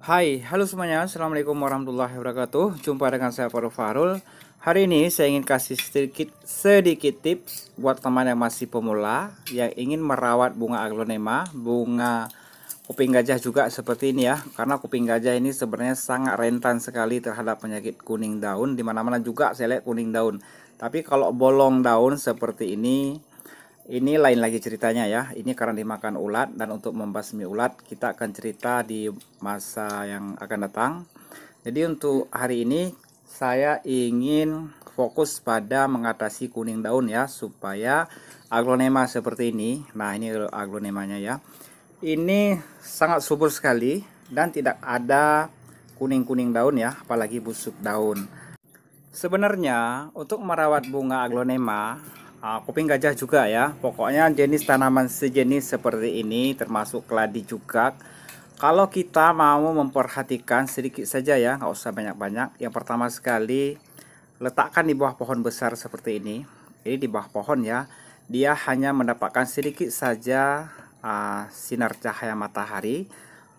Hai, halo semuanya. Assalamualaikum warahmatullahi wabarakatuh. Jumpa dengan saya Faru Farul. Hari ini saya ingin kasih sedikit sedikit tips buat teman yang masih pemula yang ingin merawat bunga aglonema, bunga kuping gajah juga seperti ini ya. Karena kuping gajah ini sebenarnya sangat rentan sekali terhadap penyakit kuning daun dimana mana juga saya lihat kuning daun. Tapi kalau bolong daun seperti ini ini lain lagi ceritanya ya ini karena dimakan ulat dan untuk membasmi ulat kita akan cerita di masa yang akan datang jadi untuk hari ini saya ingin fokus pada mengatasi kuning daun ya supaya aglonema seperti ini nah ini aglonemanya ya ini sangat subur sekali dan tidak ada kuning-kuning daun ya apalagi busuk daun sebenarnya untuk merawat bunga aglonema Ah, kuping gajah juga ya pokoknya jenis tanaman sejenis seperti ini termasuk keladi juga kalau kita mau memperhatikan sedikit saja ya nggak usah banyak-banyak yang pertama sekali letakkan di bawah pohon besar seperti ini ini di bawah pohon ya dia hanya mendapatkan sedikit saja uh, sinar cahaya matahari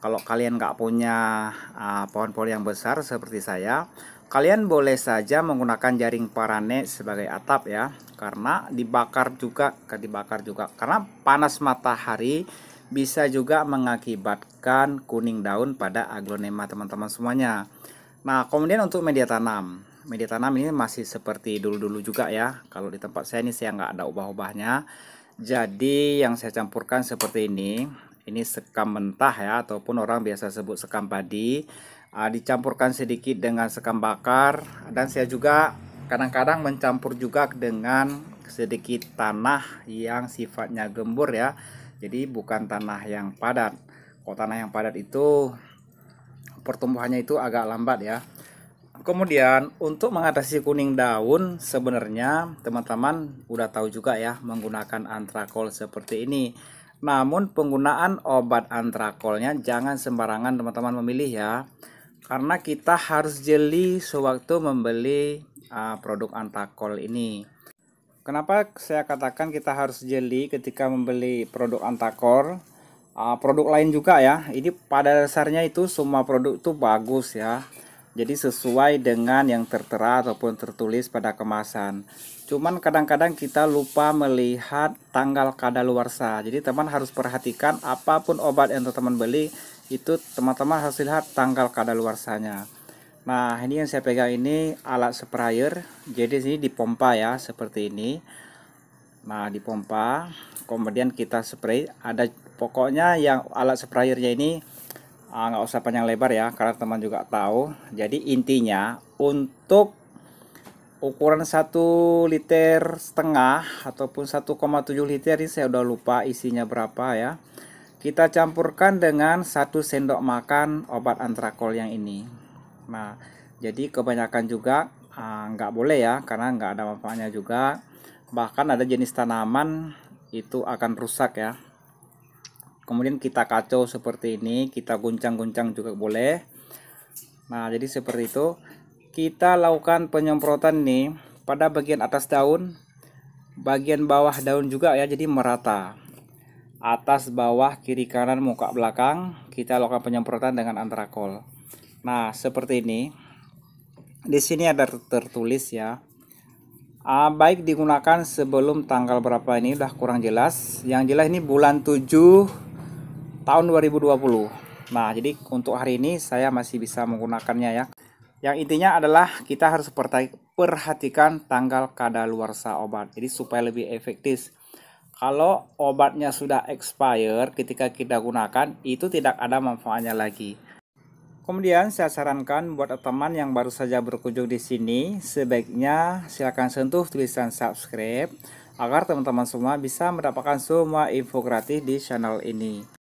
kalau kalian nggak punya ah, pohon-pohon uh, pohon -pohon yang besar seperti saya Kalian boleh saja menggunakan jaring parane sebagai atap ya, karena dibakar juga, dibakar juga. Karena panas matahari bisa juga mengakibatkan kuning daun pada aglonema teman-teman semuanya. Nah, kemudian untuk media tanam. Media tanam ini masih seperti dulu-dulu juga ya. Kalau di tempat saya ini saya nggak ada ubah-ubahnya. Jadi yang saya campurkan seperti ini ini sekam mentah ya ataupun orang biasa sebut sekam padi uh, dicampurkan sedikit dengan sekam bakar dan saya juga kadang-kadang mencampur juga dengan sedikit tanah yang sifatnya gembur ya jadi bukan tanah yang padat kalau tanah yang padat itu pertumbuhannya itu agak lambat ya Kemudian untuk mengatasi kuning daun sebenarnya teman-teman udah tahu juga ya menggunakan antrakol seperti ini. Namun penggunaan obat antrakolnya jangan sembarangan teman-teman memilih ya. Karena kita harus jeli sewaktu membeli uh, produk antrakol ini. Kenapa saya katakan kita harus jeli ketika membeli produk antrakol? Uh, ah, produk lain juga ya. Ini pada dasarnya itu semua produk itu bagus ya. Jadi sesuai dengan yang tertera ataupun tertulis pada kemasan. Cuman kadang-kadang kita lupa melihat tanggal kadaluarsa. Jadi teman harus perhatikan apapun obat yang teman beli itu teman-teman harus lihat tanggal kadaluarsanya. Nah, ini yang saya pegang ini alat sprayer. Jadi sini dipompa ya seperti ini. Nah, dipompa kemudian kita spray. Ada pokoknya yang alat sprayernya ini Ah, nggak usah panjang lebar ya karena teman juga tahu jadi intinya untuk ukuran 1 liter setengah ataupun 1,7 liter ini saya udah lupa isinya berapa ya kita campurkan dengan satu sendok makan obat antrakol yang ini nah jadi kebanyakan juga uh, nggak boleh ya karena nggak ada manfaatnya juga bahkan ada jenis tanaman itu akan rusak ya kemudian kita kacau seperti ini kita guncang-guncang juga boleh nah jadi seperti itu kita lakukan penyemprotan nih pada bagian atas daun bagian bawah daun juga ya jadi merata atas bawah kiri kanan muka belakang kita lakukan penyemprotan dengan antrakol nah seperti ini di sini ada tertulis ya uh, baik digunakan sebelum tanggal berapa ini udah kurang jelas yang jelas ini bulan 7 tahun 2020 nah jadi untuk hari ini saya masih bisa menggunakannya ya yang intinya adalah kita harus perhatikan tanggal kadaluarsa obat jadi supaya lebih efektif kalau obatnya sudah expired ketika kita gunakan itu tidak ada manfaatnya lagi kemudian saya sarankan buat teman yang baru saja berkunjung di sini sebaiknya silakan sentuh tulisan subscribe agar teman-teman semua bisa mendapatkan semua info gratis di channel ini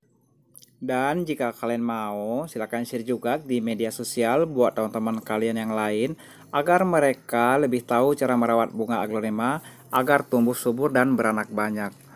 dan jika kalian mau, silahkan share juga di media sosial buat teman-teman kalian yang lain agar mereka lebih tahu cara merawat bunga aglonema agar tumbuh subur dan beranak banyak.